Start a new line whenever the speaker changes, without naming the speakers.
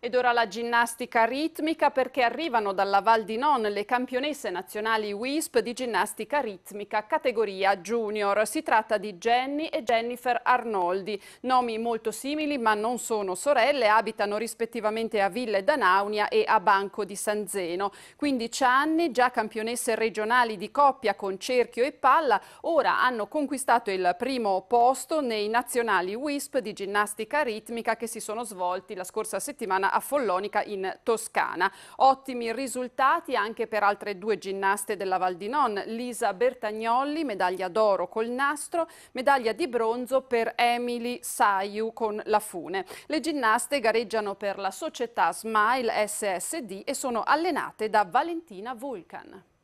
Ed ora la ginnastica ritmica perché arrivano dalla Val di Non le campionesse nazionali WISP di ginnastica ritmica categoria junior. Si tratta di Jenny e Jennifer Arnoldi, nomi molto simili ma non sono sorelle, abitano rispettivamente a Ville Danaunia e a Banco di San Zeno. 15 anni, già campionesse regionali di coppia con cerchio e palla, ora hanno conquistato il primo posto nei nazionali WISP di ginnastica ritmica che si sono svolti la scorsa settimana a Follonica in Toscana. Ottimi risultati anche per altre due ginnaste della Val di Non, Lisa Bertagnolli, medaglia d'oro col nastro, medaglia di bronzo per Emily Saiu con la fune. Le ginnaste gareggiano per la società Smile SSD e sono allenate da Valentina Vulcan.